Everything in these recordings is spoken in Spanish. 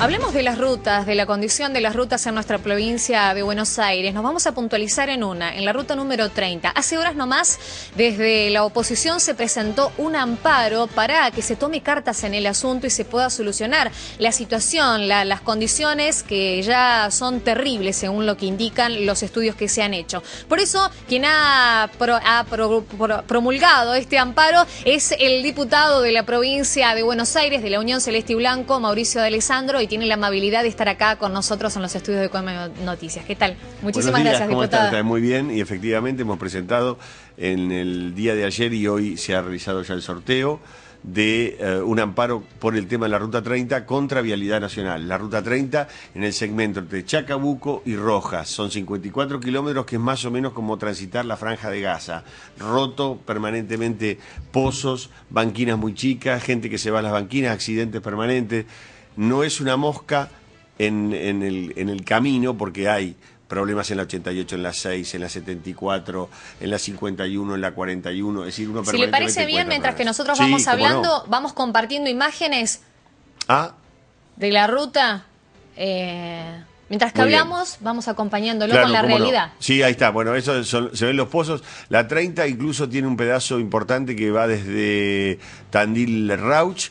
Hablemos de las rutas, de la condición de las rutas en nuestra provincia de Buenos Aires. Nos vamos a puntualizar en una, en la ruta número 30. Hace horas nomás, desde la oposición se presentó un amparo para que se tome cartas en el asunto y se pueda solucionar la situación, las condiciones que ya son terribles según lo que indican los estudios que se han hecho. Por eso, quien ha, promulgado este amparo es el diputado de la provincia de Buenos Aires, de la Unión Celeste y Blanco, Mauricio de Alessandro, y tiene la amabilidad de estar acá con nosotros en los estudios de Cuéntame Noticias. ¿Qué tal? Muchísimas gracias, ¿cómo diputada. Muy bien y efectivamente hemos presentado en el día de ayer y hoy se ha realizado ya el sorteo de eh, un amparo por el tema de la Ruta 30 contra Vialidad Nacional. La Ruta 30 en el segmento entre Chacabuco y Rojas. Son 54 kilómetros que es más o menos como transitar la franja de Gaza. Roto permanentemente pozos, banquinas muy chicas, gente que se va a las banquinas, accidentes permanentes no es una mosca en, el, camino porque hay problemas en la 88, en la 6, en la 74, en la 51, en la 41. Es decir, uno Si le parece bien, mientras que nosotros vamos hablando, vamos compartiendo imágenes ah. de la ruta. Eh, mientras que hablamos, vamos acompañándolo con la realidad. Sí, ahí está. Bueno, eso se ven los pozos. La 30 incluso tiene un pedazo importante que va desde Tandil Rauch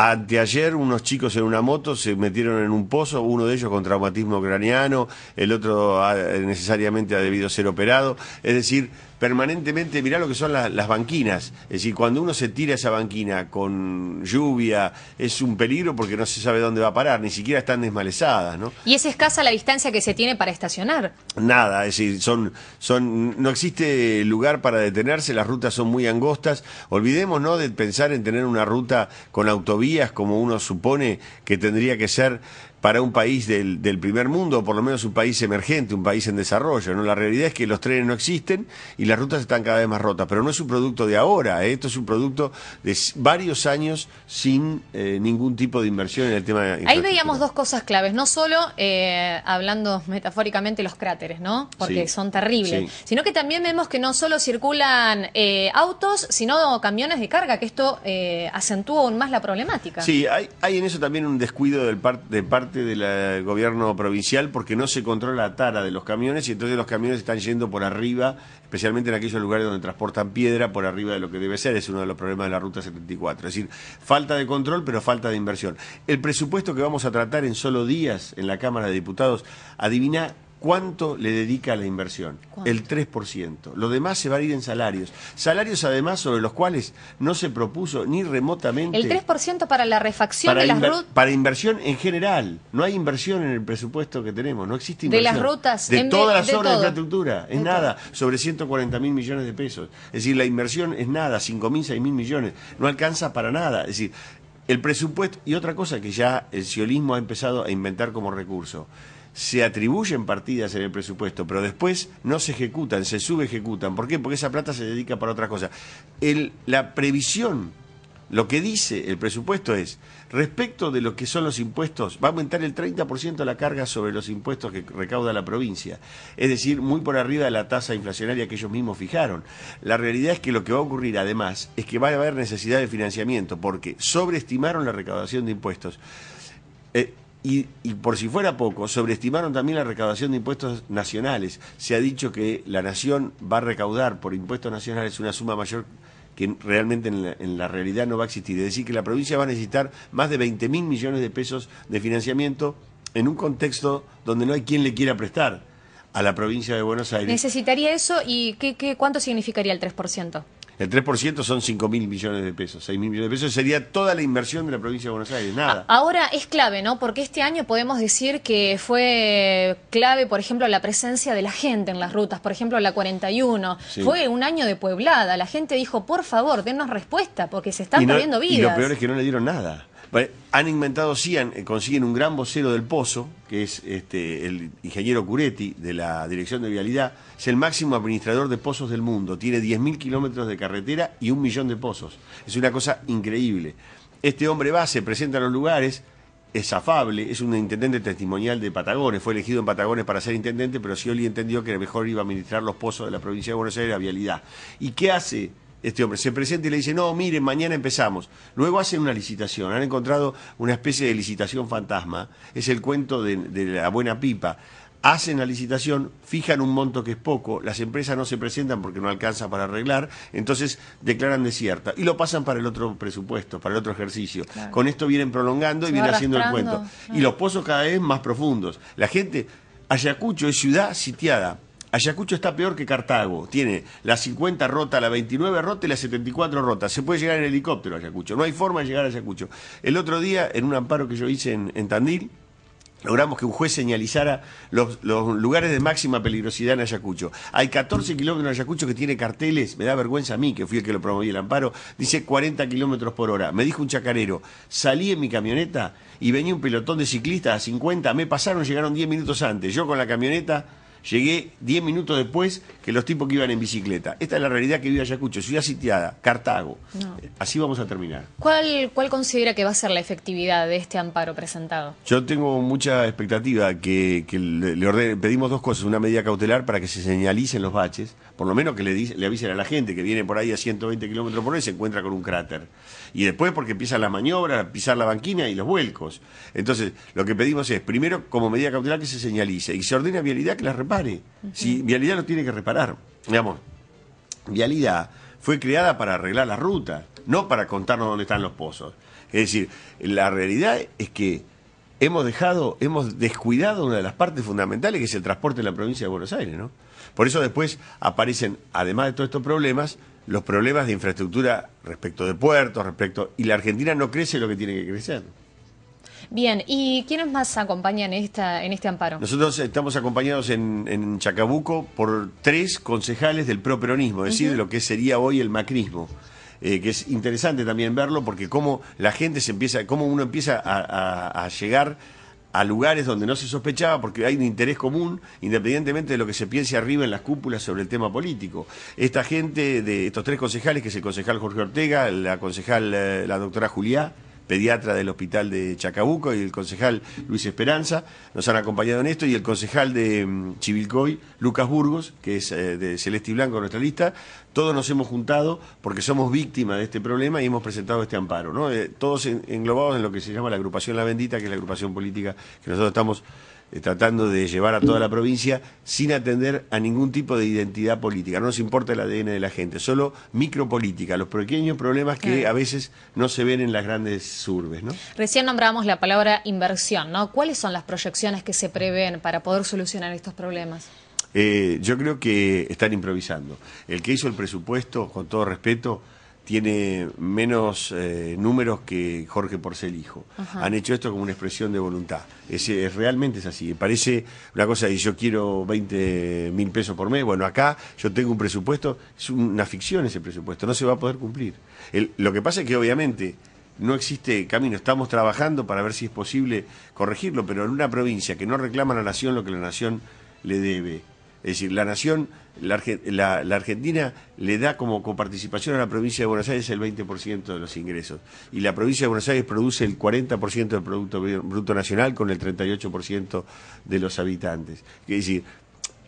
Anteayer unos chicos en una moto se metieron en un pozo, uno de ellos con traumatismo craneano, el otro ah, necesariamente ha debido ser operado. Es decir, permanentemente, mirá lo que son las banquinas. Es decir, cuando uno se tira esa banquina con lluvia, es un peligro porque no se sabe dónde va a parar, ni siquiera están desmalezadas, ¿no? Y es escasa la distancia que se tiene para estacionar. Nada, es decir, son, son, no existe lugar para detenerse, las rutas son muy angostas. Olvidemos, ¿no?, de pensar en tener una ruta con autovías como uno supone que tendría que ser para un país del, del, primer mundo, o por lo menos un país emergente, un país en desarrollo. ¿no? La realidad es que los trenes no existen y las rutas están cada vez más rotas, pero no es un producto de ahora, ¿eh? esto es un producto de varios años sin eh, ningún tipo de inversión en el tema de Ahí veíamos dos cosas claves, no solo eh, hablando metafóricamente los cráteres, ¿no? porque son terribles, sino que también vemos que no solo circulan autos, sino camiones de carga, que esto acentúa aún más la problemática. Sí, hay, hay en eso también un descuido del par, de parte parte del eh, gobierno provincial porque no se controla la tara de los camiones y entonces los camiones están yendo por arriba, especialmente en aquellos lugares donde transportan piedra, por arriba de lo que debe ser. Es uno de los problemas de la Ruta 74. Es decir, falta de control, pero falta de inversión. El presupuesto que vamos a tratar en solo días en la Cámara de Diputados, adivina ¿Cuánto le dedica a la inversión? El 3%. Lo demás se va a ir en salarios. Salarios además sobre los cuales no se propuso ni remotamente... El 3% para la refacción de las rutas... Para inversión en general. No hay inversión en el presupuesto que tenemos. No existe inversión. De las rutas. De todas las obras de infraestructura. Es nada. Sobre 140 mil millones de pesos. Es decir, la inversión es nada. 5 mil, mil millones. No alcanza para nada. Es decir, el presupuesto... Y otra cosa que ya el ciolismo ha empezado a inventar como recurso se atribuyen partidas en el presupuesto, pero después no se ejecutan, se subejecutan. ¿Por qué? Porque esa plata se dedica para otras cosas. la previsión, lo que dice el presupuesto es, respecto de lo que son los impuestos, va a aumentar el 30% la carga sobre los impuestos que recauda la provincia, es decir, muy por arriba de la tasa inflacionaria que ellos mismos fijaron. La realidad es que lo que va a ocurrir además es que va a haber necesidad de financiamiento, porque sobreestimaron la recaudación de impuestos. Eh, y, por si fuera poco, sobreestimaron también la recaudación de impuestos nacionales. Se ha dicho que la nación va a recaudar por impuestos nacionales una suma mayor que realmente en la, realidad no va a existir. Es decir, que la provincia va a necesitar más de 20 mil millones de pesos de financiamiento en un contexto donde no hay quien le quiera prestar a la provincia de Buenos Aires. Necesitaría eso y qué, cuánto significaría el 3%? El 3% son cinco mil millones de pesos, seis mil millones de pesos sería toda la inversión de la provincia de Buenos Aires, nada. Ahora es clave, ¿no? Porque este año podemos decir que fue clave, por ejemplo, la presencia de la gente en las rutas, por ejemplo, la 41. Fue un año de pueblada, la gente dijo, por favor, denos respuesta, porque se están perdiendo vidas. Y lo peor es que no le dieron nada. Han inventado, sí, eh, consiguen un gran vocero del pozo, que es este, el ingeniero Curetti de la Dirección de Vialidad. Es el máximo administrador de pozos del mundo. Tiene 10.000 kilómetros de carretera y un millón de pozos. Es una cosa increíble. Este hombre va, se presenta a los lugares, es afable, es un intendente testimonial de Patagones, fue elegido en Patagones para ser intendente, pero Scioli entendió que mejor iba a administrar los pozos de la provincia de Buenos Aires a vialidad. ¿Y qué hace este hombre se presenta y le dice, no, miren, mañana empezamos. Luego hacen una licitación, han encontrado una especie de licitación fantasma, es el cuento de, la buena pipa. Hacen la licitación, fijan un monto que es poco, las empresas no se presentan porque no alcanza para arreglar, entonces declaran desierta y lo pasan para el otro presupuesto, para el otro ejercicio. Con esto vienen prolongando y vienen haciendo el cuento. Y ah. los pozos cada vez más profundos. La gente, Ayacucho es ciudad sitiada Ayacucho está peor que Cartago. Tiene la 50 rota, la 29 rota y la 74 rota. Se puede llegar en helicóptero a Ayacucho. No hay forma de llegar a Ayacucho. El otro día, en un amparo que yo hice en, Tandil, logramos que un juez señalizara los, los, lugares de máxima peligrosidad en Ayacucho. Hay 14 kilómetros en Ayacucho que tiene carteles, me da vergüenza a mí, que fui el que lo promoví el amparo, dice 40 kilómetros por hora. Me dijo un chacarero, salí en mi camioneta y venía un pelotón de ciclistas a 50, me pasaron, llegaron 10 minutos antes. Yo con la camioneta llegué 10 minutos después que los tipos que iban en bicicleta. Esta es la realidad que vive Ayacucho, ciudad sitiada, Cartago. Así vamos a terminar. ¿Cuál, considera que va a ser la efectividad de este amparo presentado? Yo tengo mucha expectativa que, le ordenen, pedimos dos cosas, una medida cautelar para que se señalicen los baches, por lo menos que le, le avisen a la gente que viene por ahí a 120 kilómetros por hora y se encuentra con un cráter y después porque empiezan las maniobras, pisar la banquina y los vuelcos. Entonces, lo que pedimos es, primero, como medida cautelar, que se señalice y se ordene a vialidad que la repare. Si vialidad lo tiene que reparar, digamos, vialidad fue creada para arreglar la ruta, no para contarnos dónde están los pozos. Es decir, la realidad es que hemos dejado, hemos descuidado una de las partes fundamentales que es el transporte en la provincia de Buenos Aires, ¿no? Por eso después aparecen, además de todos estos problemas, los problemas de infraestructura respecto de puertos, respecto... Y la Argentina no crece lo que tiene que crecer. Bien, ¿y quiénes más acompañan esta, en este amparo? Nosotros estamos acompañados en, en Chacabuco por tres concejales del properonismo, es decir, de lo que sería hoy el macrismo. Eh, que es interesante también verlo porque cómo la gente se empieza, cómo uno empieza a llegar a lugares donde no se sospechaba porque hay un interés común, independientemente de lo que se piense arriba en las cúpulas sobre el tema político. Esta gente de estos tres concejales, que es el concejal Jorge Ortega, la concejal eh, la doctora Juliá pediatra del hospital de Chacabuco, y el concejal Luis Esperanza, nos han acompañado en esto, y el concejal de mm, Chivilcoy, Lucas Burgos, que es eh, de Celeste y Blanco, nuestra lista, todos nos hemos juntado porque somos víctimas de este problema y hemos presentado este amparo, ¿no? Eh, todos englobados en lo que se llama la agrupación La Bendita, que es la agrupación política que nosotros estamos eh, tratando de llevar a toda la provincia sin atender a ningún tipo de identidad política. No nos importa el ADN de la gente, solo micropolítica, los pequeños problemas que a veces no se ven en las grandes urbes. Recién nombramos la palabra inversión. ¿no? ¿Cuáles son las proyecciones que se prevén para poder solucionar estos problemas? Eh, yo creo que están improvisando. El que hizo el presupuesto, con todo respeto, tiene menos eh, números que Jorge Porcel hijo. Han hecho esto como una expresión de voluntad. realmente es así. Parece una cosa de yo quiero 20 mil pesos por mes. Bueno, acá yo tengo un presupuesto. Es una ficción ese presupuesto. No se va a poder cumplir. lo que pasa es que obviamente no existe camino. Estamos trabajando para ver si es posible corregirlo, pero en una provincia que no reclama a la nación lo que la nación le debe es decir, la nación, la, Argentina le da como coparticipación a la provincia de Buenos Aires el 20% de los ingresos. Y la provincia de Buenos Aires produce el 40% del Producto Bruto Nacional con el 38% de los habitantes. Es decir,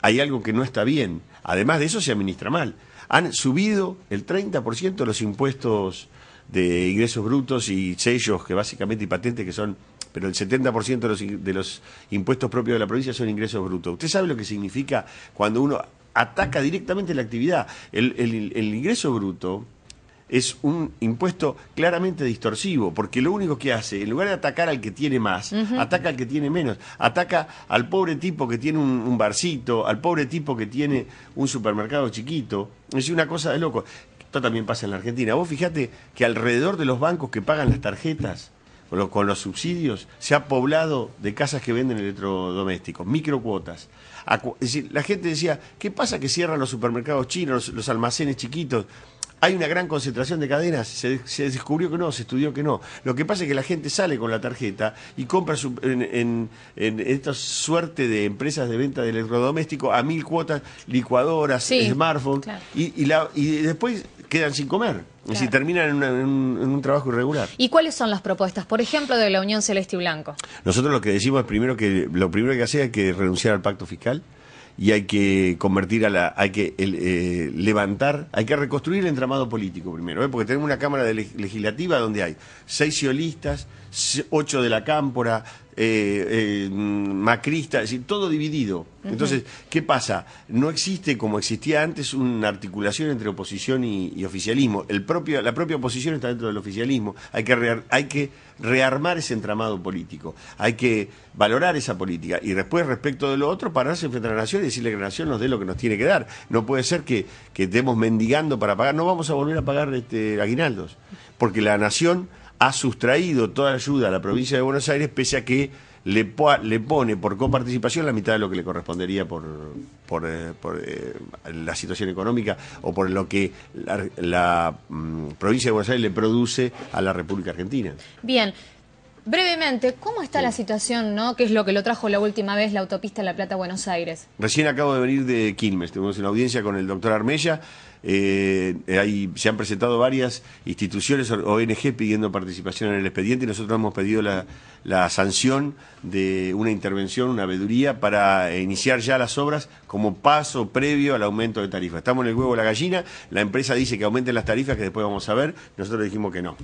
hay algo que no está bien. Además de eso, se administra mal. Han subido el 30% los impuestos de ingresos brutos y sellos que básicamente y patentes que son, pero el 70% de los, de los impuestos propios de la provincia son ingresos brutos. ¿Usted sabe lo que significa cuando uno ataca directamente la actividad? el, ingreso bruto es un impuesto claramente distorsivo, porque lo único que hace, en lugar de atacar al que tiene más, ataca al que tiene menos, ataca al pobre tipo que tiene un, un, barcito, al pobre tipo que tiene un supermercado chiquito, es una cosa de loco también pasa en la Argentina. Vos fijate que alrededor de los bancos que pagan las tarjetas, con los, subsidios, se ha poblado de casas que venden electrodomésticos, microcuotas. Es decir, la gente decía, ¿qué pasa que cierran los supermercados chinos, los, almacenes chiquitos? hay una gran concentración de cadenas, se, descubrió que no, se estudió que no. Lo que pasa es que la gente sale con la tarjeta y compra en, esta suerte de empresas de venta de electrodomésticos a mil cuotas, licuadoras, smartphones, y después quedan sin comer. y Es terminan en, un, trabajo irregular. ¿Y cuáles son las propuestas, por ejemplo, de la Unión Celeste y Blanco? Nosotros lo que decimos es primero que lo primero que hacer es que renunciar al pacto fiscal y hay que convertir a la, hay que eh, levantar, hay que reconstruir el entramado político primero, ¿eh? porque tenemos una Cámara de Legislativa donde hay seis ciolistas, 8 de la Cámpora, eh, eh, macrista, es decir, todo dividido. Entonces, ¿qué pasa? No existe, como existía antes, una articulación entre oposición y, oficialismo. El propio, la propia oposición está dentro del oficialismo. Hay que, hay que rearmar ese entramado político. Hay que valorar esa política. Y después, respecto de lo otro, pararse frente a la nación y decirle que la nación nos dé lo que nos tiene que dar. No puede ser que, estemos mendigando para pagar. No vamos a volver a pagar este, aguinaldos. Porque la nación ha sustraído toda la ayuda a la provincia de Buenos Aires, pese a que le, pone por coparticipación la mitad de lo que le correspondería por, eh, eh, la situación económica o por lo que la, mm, provincia de Buenos Aires le produce a la República Argentina. Bien. Brevemente, ¿cómo está la situación, no? ¿Qué es lo que lo trajo la última vez la autopista La Plata-Buenos Aires? Recién acabo de venir de Quilmes, tuvimos una audiencia con el doctor Armella, eh, se han presentado varias instituciones, ONG, pidiendo participación en el expediente y nosotros hemos pedido la, sanción de una intervención, una veeduría, para iniciar ya las obras como paso previo al aumento de tarifas. Estamos en el huevo la gallina, la empresa dice que aumenten las tarifas, que después vamos a ver, nosotros dijimos que no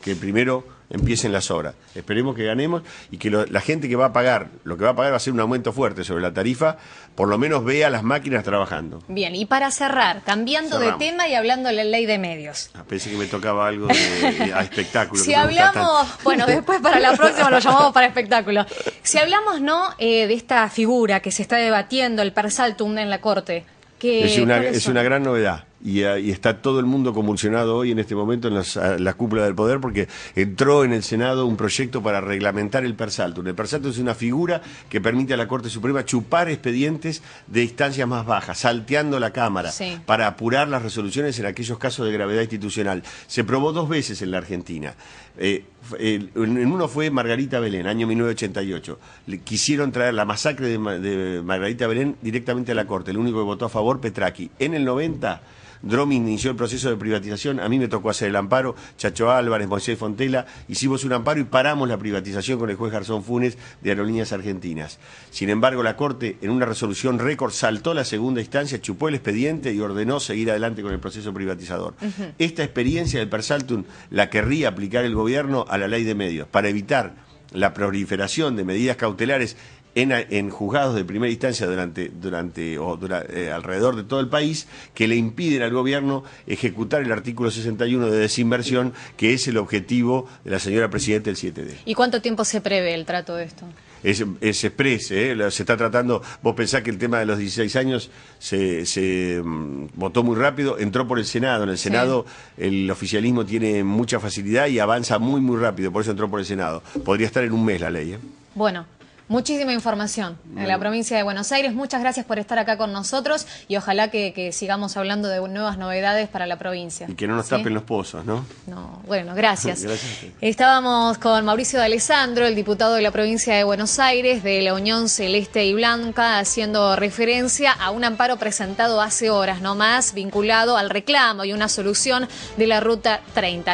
que primero empiecen las obras. Esperemos que ganemos y que la gente que va a pagar, lo que va a pagar va a ser un aumento fuerte sobre la tarifa, por lo menos vea las máquinas trabajando. Bien, y para cerrar, cambiando de tema y hablando de la ley de medios. Ah, pensé que me tocaba algo de, a espectáculo. si hablamos, bueno, después para la próxima lo llamamos para espectáculo. Si hablamos, ¿no?, eh, de esta figura que se está debatiendo, el persaltum en la Corte. Que, es, es una gran novedad Ah, y, está todo el mundo convulsionado hoy en este momento en las, ah, la cúpula del poder porque entró en el Senado un proyecto para reglamentar el persalto El persalto es una figura que permite a la Corte Suprema chupar expedientes de instancias más bajas, salteando la Cámara para apurar las resoluciones en aquellos casos de gravedad institucional. Se probó dos veces en la Argentina. Eh, eh, en uno fue Margarita Belén, año 1988. quisieron traer la masacre de, Margarita Belén directamente a la Corte. El único que votó a favor, Petraqui. En el 90 Dromi inició el proceso de privatización, a mí me tocó hacer el amparo, Chacho Álvarez, Moisés Fontela, hicimos un amparo y paramos la privatización con el juez Garzón Funes de Aerolíneas Argentinas. Sin embargo, la Corte, en una resolución récord, saltó la segunda instancia, chupó el expediente y ordenó seguir adelante con el proceso privatizador. Esta experiencia del Persaltum la querría aplicar el gobierno a la ley de medios para evitar la proliferación de medidas cautelares en, juzgados de primera instancia durante, durante, o eh, alrededor de todo el país que le impiden al gobierno ejecutar el artículo 61 de desinversión, que es el objetivo de la señora Presidenta del 7D. ¿Y cuánto tiempo se prevé el trato de esto? Es, es ¿eh? se está tratando, vos pensás que el tema de los 16 años se, mm, votó muy rápido, entró por el Senado, en el Senado el oficialismo tiene mucha facilidad y avanza muy muy rápido, por eso entró por el Senado. Podría estar en un mes la ley. ¿eh? Bueno, Muchísima información en la provincia de Buenos Aires. Muchas gracias por estar acá con nosotros y ojalá que, sigamos hablando de nuevas novedades para la provincia. Y que no nos tapen los pozos, ¿no? bueno, gracias. Estábamos con Mauricio de Alessandro, el diputado de la provincia de Buenos Aires, de la Unión Celeste y Blanca, haciendo referencia a un amparo presentado hace horas nomás, vinculado al reclamo y una solución de la Ruta 30.